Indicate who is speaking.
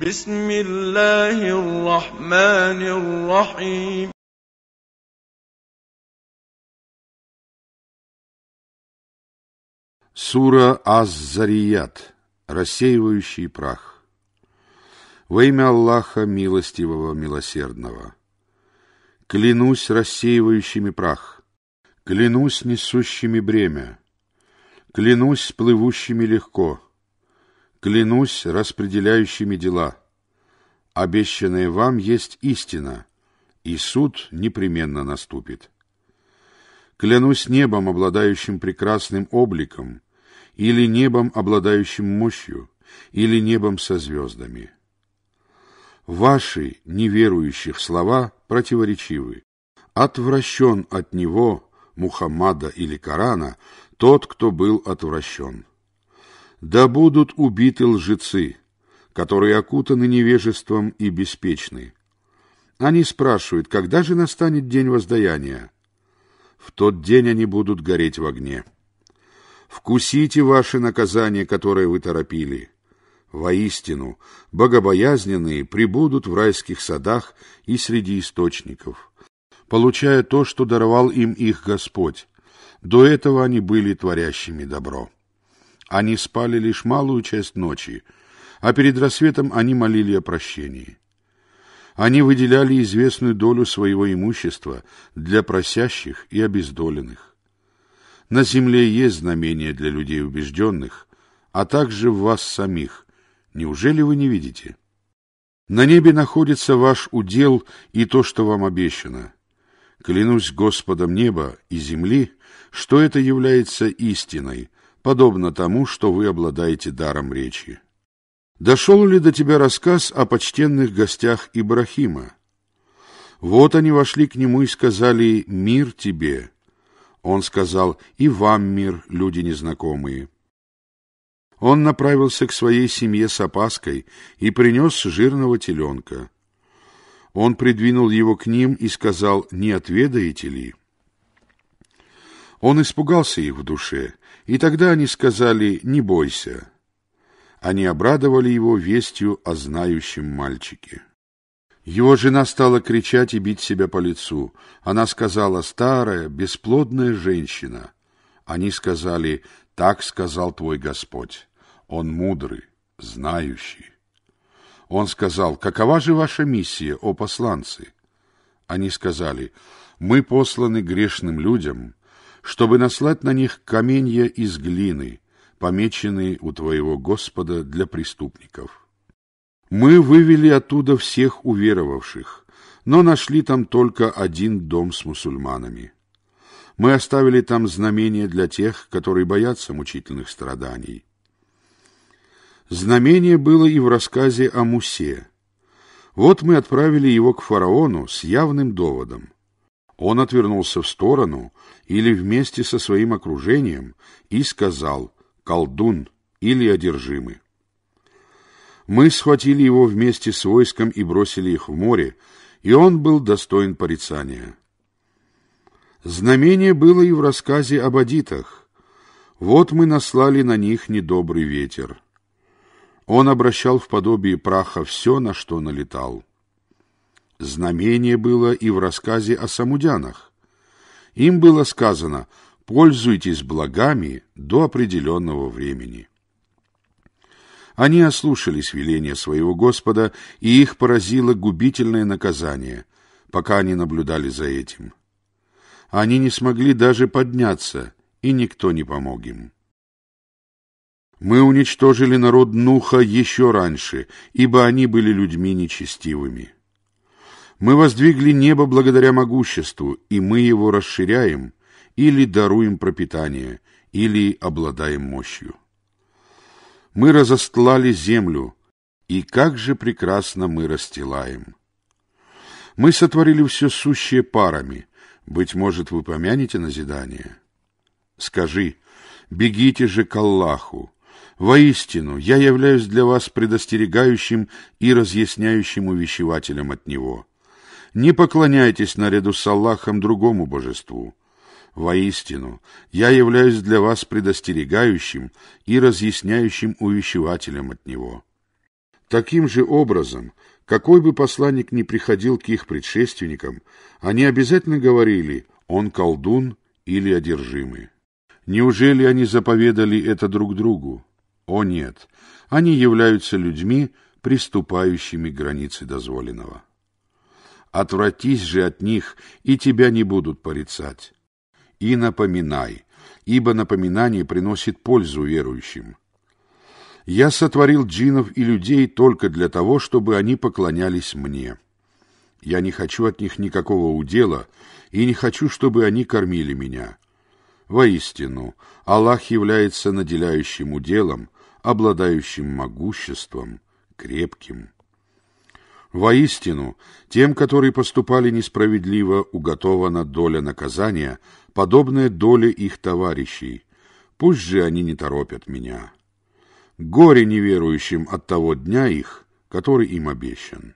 Speaker 1: بسم الله الرحمن الرحيم Сура Аз-Зарият. Рассеивающий прах. Во имя Аллаха Милостивого Милосердного. Клянусь рассеивающими прах. Клянусь несущими бремя. Клянусь плывущими легко клянусь распределяющими дела. Обещанное вам есть истина, и суд непременно наступит. Клянусь небом, обладающим прекрасным обликом, или небом, обладающим мощью, или небом со звездами. Ваши, неверующих, слова противоречивы. Отвращен от него, Мухаммада или Корана, тот, кто был отвращен да будут убиты лжецы, которые окутаны невежеством и беспечны. Они спрашивают, когда же настанет день воздаяния? В тот день они будут гореть в огне. Вкусите ваше наказание, которое вы торопили. Воистину, богобоязненные прибудут в райских садах и среди источников, получая то, что даровал им их Господь. До этого они были творящими добро. Они спали лишь малую часть ночи, а перед рассветом они молили о прощении. Они выделяли известную долю своего имущества для просящих и обездоленных. На земле есть знамения для людей убежденных, а также в вас самих. Неужели вы не видите? На небе находится ваш удел и то, что вам обещано. Клянусь Господом неба и земли, что это является истиной, подобно тому, что вы обладаете даром речи. Дошел ли до тебя рассказ о почтенных гостях Ибрахима? Вот они вошли к нему и сказали «Мир тебе». Он сказал «И вам мир, люди незнакомые». Он направился к своей семье с опаской и принес жирного теленка. Он придвинул его к ним и сказал «Не отведаете ли?» Он испугался их в душе, и тогда они сказали «Не бойся». Они обрадовали его вестью о знающем мальчике. Его жена стала кричать и бить себя по лицу. Она сказала «Старая, бесплодная женщина». Они сказали «Так сказал твой Господь. Он мудрый, знающий». Он сказал «Какова же ваша миссия, о посланцы?» Они сказали «Мы посланы грешным людям» чтобы наслать на них каменья из глины, помеченные у твоего Господа для преступников. Мы вывели оттуда всех уверовавших, но нашли там только один дом с мусульманами. Мы оставили там знамения для тех, которые боятся мучительных страданий. Знамение было и в рассказе о Мусе. Вот мы отправили его к фараону с явным доводом. Он отвернулся в сторону или вместе со своим окружением и сказал «колдун» или «одержимый». Мы схватили его вместе с войском и бросили их в море, и он был достоин порицания. Знамение было и в рассказе об адитах. Вот мы наслали на них недобрый ветер. Он обращал в подобие праха все, на что налетал. Знамение было и в рассказе о самудянах. Им было сказано «пользуйтесь благами до определенного времени». Они ослушались веления своего Господа, и их поразило губительное наказание, пока они наблюдали за этим. Они не смогли даже подняться, и никто не помог им. Мы уничтожили народ Нуха еще раньше, ибо они были людьми нечестивыми. Мы воздвигли небо благодаря могуществу, и мы его расширяем, или даруем пропитание, или обладаем мощью. Мы разостлали землю, и как же прекрасно мы расстилаем. Мы сотворили все сущее парами, быть может, вы помянете назидание? Скажи, бегите же к Аллаху, Воистину, я являюсь для вас предостерегающим и разъясняющим увещевателем от Него. Не поклоняйтесь наряду с Аллахом другому божеству. Воистину, я являюсь для вас предостерегающим и разъясняющим увещевателем от него. Таким же образом, какой бы посланник ни приходил к их предшественникам, они обязательно говорили «он колдун» или «одержимый». Неужели они заповедали это друг другу? О нет, они являются людьми, приступающими к границе дозволенного. Отвратись же от них, и тебя не будут порицать. И напоминай, ибо напоминание приносит пользу верующим. Я сотворил джинов и людей только для того, чтобы они поклонялись мне. Я не хочу от них никакого удела, и не хочу, чтобы они кормили меня. Воистину, Аллах является наделяющим уделом, обладающим могуществом, крепким. Воистину, тем, которые поступали несправедливо, уготована доля наказания, подобная доле их товарищей. Пусть же они не торопят меня. Горе неверующим от того дня их, который им обещан.